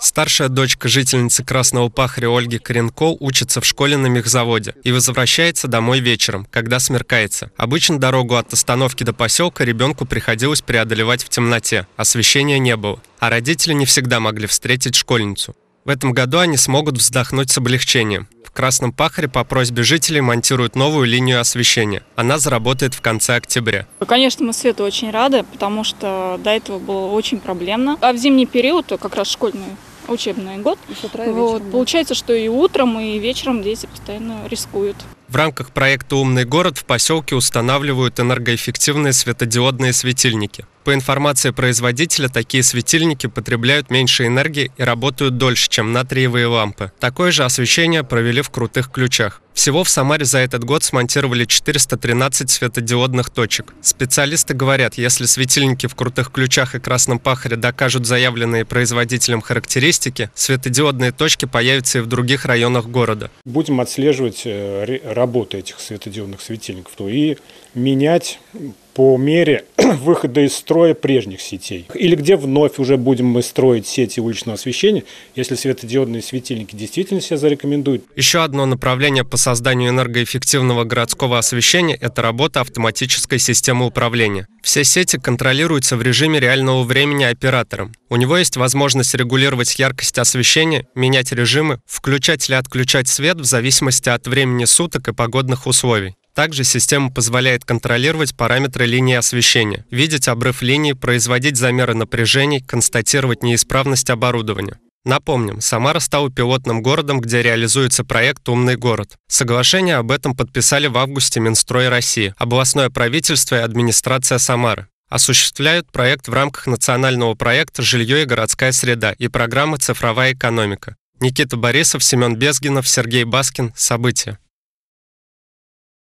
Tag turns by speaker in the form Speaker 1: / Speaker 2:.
Speaker 1: Старшая дочка жительницы Красного Пахаря Ольги Коренко учится в школе на мехзаводе и возвращается домой вечером, когда смеркается. Обычно дорогу от остановки до поселка ребенку приходилось преодолевать в темноте, освещения не было, а родители не всегда могли встретить школьницу. В этом году они смогут вздохнуть с облегчением в Красном Пахаре по просьбе жителей монтируют новую линию освещения. Она заработает в конце октября.
Speaker 2: Конечно, мы свету очень рады, потому что до этого было очень проблемно. А в зимний период, как раз школьный учебный год, утра, вечером, вот, да. получается, что и утром, и вечером дети постоянно рискуют.
Speaker 1: В рамках проекта «Умный город» в поселке устанавливают энергоэффективные светодиодные светильники. По информации производителя, такие светильники потребляют меньше энергии и работают дольше, чем натриевые лампы. Такое же освещение провели в крутых ключах. Всего в Самаре за этот год смонтировали 413 светодиодных точек. Специалисты говорят, если светильники в крутых ключах и красном пахаре докажут заявленные производителем характеристики, светодиодные точки появятся и в других районах города.
Speaker 3: Будем отслеживать э, работу этих светодиодных светильников то и менять по мере выхода из строя прежних сетей. Или где вновь уже будем мы строить сети уличного освещения, если светодиодные светильники действительно себя зарекомендуют.
Speaker 1: Еще одно направление по созданию энергоэффективного городского освещения – это работа автоматической системы управления. Все сети контролируются в режиме реального времени оператором. У него есть возможность регулировать яркость освещения, менять режимы, включать или отключать свет в зависимости от времени суток и погодных условий. Также система позволяет контролировать параметры линии освещения, видеть обрыв линии, производить замеры напряжений, констатировать неисправность оборудования. Напомним, Самара стала пилотным городом, где реализуется проект «Умный город». Соглашение об этом подписали в августе Минстрой России, областное правительство и администрация Самары. Осуществляют проект в рамках национального проекта «Жилье и городская среда» и программы «Цифровая экономика». Никита Борисов, Семен Безгинов, Сергей Баскин. События.